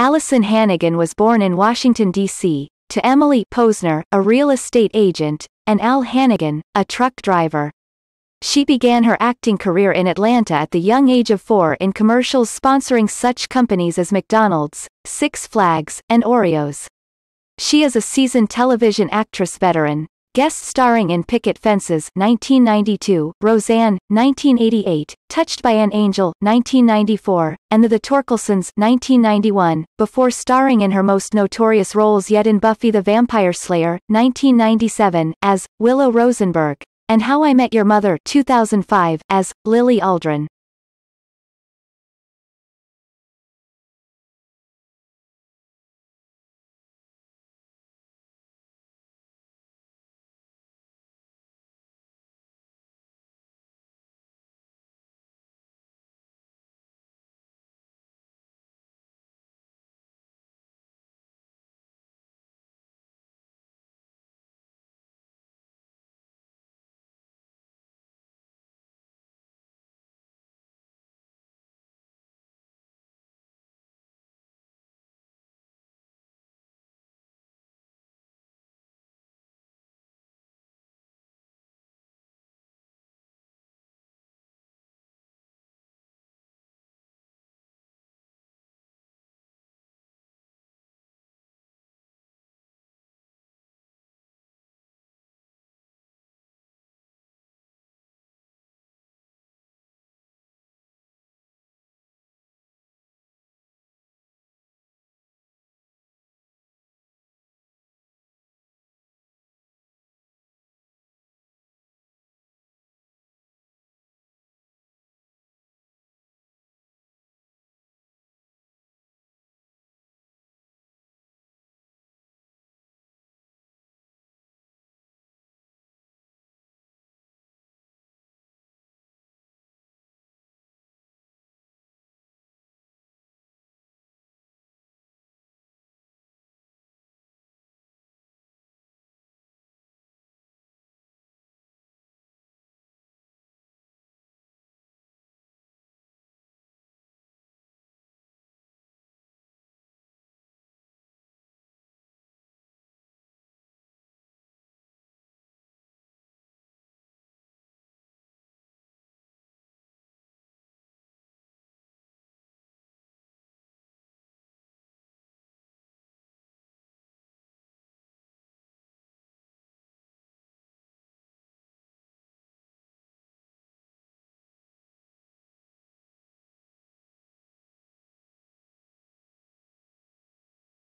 Allison Hannigan was born in Washington, D.C., to Emily Posner, a real estate agent, and Al Hannigan, a truck driver. She began her acting career in Atlanta at the young age of four in commercials sponsoring such companies as McDonald's, Six Flags, and Oreos. She is a seasoned television actress veteran, Guest starring in Picket Fences 1992, Roseanne 1988, Touched by an Angel 1994, and The The Torkelsons 1991, before starring in her most notorious roles yet in Buffy the Vampire Slayer 1997 as Willow Rosenberg, and How I Met Your Mother 2005 as Lily Aldrin.